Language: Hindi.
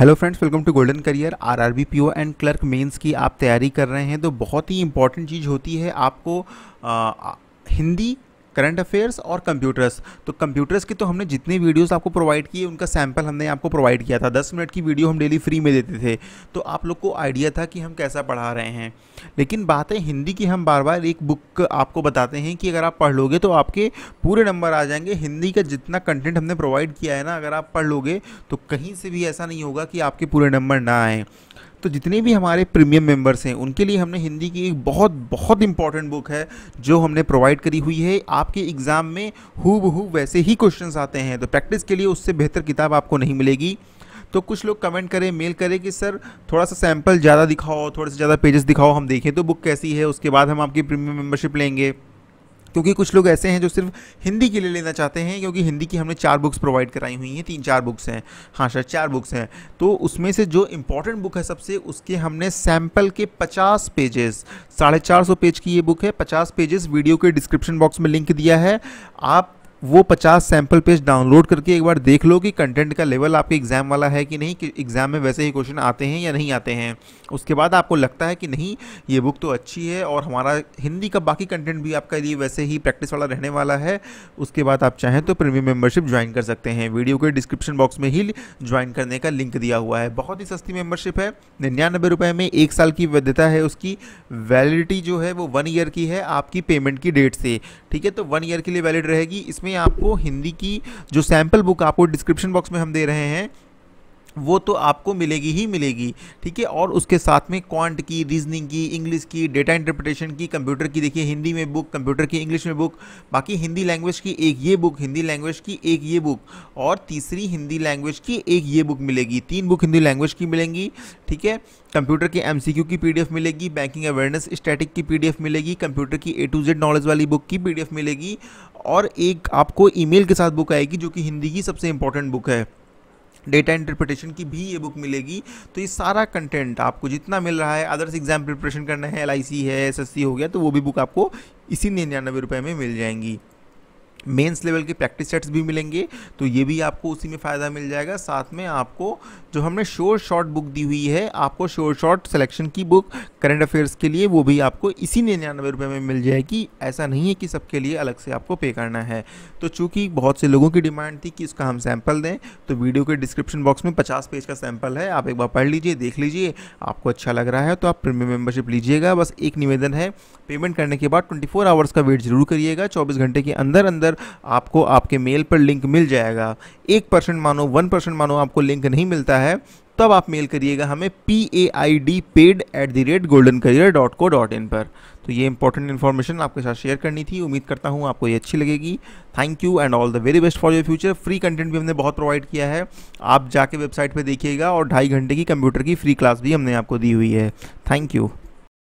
hello friends welcome to golden career R R B P O and clerk mains की आप तैयारी कर रहे हैं तो बहुत ही इंपॉर्टेंट चीज़ होती है आपको आ, हिंदी करंट अफेयर्स और कंप्यूटर्स तो कंप्यूटर्स की तो हमने जितनी वीडियोस आपको प्रोवाइड किए उनका सैम्पल हमने आपको प्रोवाइड किया था दस मिनट की वीडियो हम डेली फ्री में देते थे तो आप लोग को आइडिया था कि हम कैसा पढ़ा रहे हैं लेकिन बात है हिंदी की हम बार बार एक बुक आपको बताते हैं कि अगर आप पढ़ लोगे तो आपके पूरे नंबर आ जाएंगे हिंदी का जितना कंटेंट हमने प्रोवाइड किया है ना अगर आप पढ़ लोगे तो कहीं से भी ऐसा नहीं होगा कि आपके पूरे नंबर ना आएँ तो जितने भी हमारे प्रीमियम मेंबर्स हैं उनके लिए हमने हिंदी की एक बहुत बहुत इंपॉर्टेंट बुक है जो हमने प्रोवाइड करी हुई है आपके एग्ज़ाम में हु बहू वैसे ही क्वेश्चंस आते हैं तो प्रैक्टिस के लिए उससे बेहतर किताब आपको नहीं मिलेगी तो कुछ लोग कमेंट करें मेल करें कि सर थोड़ा सा सैम्पल ज़्यादा दिखाओ थोड़े से ज़्यादा पेजेस दिखाओ हम देखें तो बुक कैसी है उसके बाद हम आपकी प्रीमियम मेम्बरशिप लेंगे क्योंकि कुछ लोग ऐसे हैं जो सिर्फ हिंदी के लिए लेना चाहते हैं क्योंकि हिंदी की हमने चार बुक्स प्रोवाइड कराई हुई हैं तीन चार बुक्स हैं हाँ शायद चार बुक्स हैं तो उसमें से जो इम्पोर्टेंट बुक है सबसे उसके हमने सैम्पल के पचास पेजेस साढ़े चार सौ पेज की ये बुक है पचास पेजेस वीडियो के डिस्क्रिप्शन बॉक्स में लिंक दिया है आप वो 50 सैम्पल पेज डाउनलोड करके एक बार देख लो कि कंटेंट का लेवल आपके एग्ज़ाम वाला है कि नहीं कि एग्ज़ाम में वैसे ही क्वेश्चन आते हैं या नहीं आते हैं उसके बाद आपको लगता है कि नहीं ये बुक तो अच्छी है और हमारा हिंदी का बाकी कंटेंट भी आपका ये वैसे ही प्रैक्टिस वाला रहने वाला है उसके बाद आप चाहें तो प्रीमियम मेम्बरशिप ज्वाइन कर सकते हैं वीडियो के डिस्क्रिप्शन बॉक्स में ही ज्वाइन करने का लिंक दिया हुआ है बहुत ही सस्ती मेम्बरशिप है निन्यानबे रुपये में एक साल की वैधता है उसकी वैलिडिटी जो है वो वन ईयर की है आपकी पेमेंट की डेट से ठीक है तो वन ईयर के लिए वैलिड रहेगी इसमें में आपको हिंदी की जो सैम्पल बुक आपको डिस्क्रिप्शन बॉक्स में हम दे रहे हैं वो तो आपको मिलेगी ही मिलेगी ठीक है और उसके साथ में क्वांट की रीजनिंग की इंग्लिश की डेटा इंटरप्रिटेशन की कंप्यूटर की देखिए हिंदी में बुक कंप्यूटर की इंग्लिश में बुक बाकी हिंदी लैंग्वेज की एक ये बुक हिंदी लैंग्वेज की एक ये बुक और तीसरी हिंदी लैंग्वेज की एक ये बुक मिलेगी तीन बुक हिंदी लैंग्वेज की मिलेंगी ठीक है कंप्यूटर के एम की पी मिलेगी बैंकिंग अवेयरनेस स्टैटिक की पी मिलेगी कंप्यूटर की ए टू जेड नॉलेज वाली बुक की पी मिलेगी और एक आपको ईमेल के साथ बुक आएगी जो कि हिंदी की सबसे इंपॉर्टेंट बुक है डेटा इंटरप्रिटेशन की भी ये बुक मिलेगी तो ये सारा कंटेंट आपको जितना मिल रहा है अदर्स एग्जाम प्रिपरेशन करना है एल है एस हो गया तो वो भी बुक आपको इसी निन्यानवे रुपये में मिल जाएंगी मेंस लेवल के प्रैक्टिस सेट्स भी मिलेंगे तो ये भी आपको उसी में फ़ायदा मिल जाएगा साथ में आपको जो हमने शोर शॉर्ट बुक दी हुई है आपको शोर शॉर्ट सिलेक्शन की बुक करंट अफेयर्स के लिए वो भी आपको इसी निन्यानवे रुपये में मिल जाएगी ऐसा नहीं है कि सबके लिए अलग से आपको पे करना है तो चूँकि बहुत से लोगों की डिमांड थी कि इसका हम सैम्पल दें तो वीडियो के डिस्क्रिप्शन बॉक्स में पचास पेज का सैम्पल है आप एक बार पढ़ लीजिए देख लीजिए आपको अच्छा लग रहा है तो आप प्रीमियम मेम्बरशिप लीजिएगा बस एक निवेदन है पेमेंट करने के बाद ट्वेंटी आवर्स का वेट जरूर करिएगा चौबीस घंटे के अंदर अंदर अंदर आपको आपके मेल पर लिंक मिल जाएगा एक परसेंट मानो वन परसेंट मानो आपको लिंक नहीं मिलता है तब आप मेल करिएगा हमें P A I D paid at the rate golden career dot co dot in पर तो ये इंपॉर्टेंट इन्फॉर्मेशन आपके साथ शेयर करनी थी उम्मीद करता हूँ आपको ये अच्छी लगेगी thank you and all the very best for your future free content भी हमने बहुत प्रोवाइड किया है आप जाके वेबसाइट पर देखिएगा और ढाई घंटे की कंप्यूटर की फ्री क्लास भी हमने आपको दी हुई है थैंक यू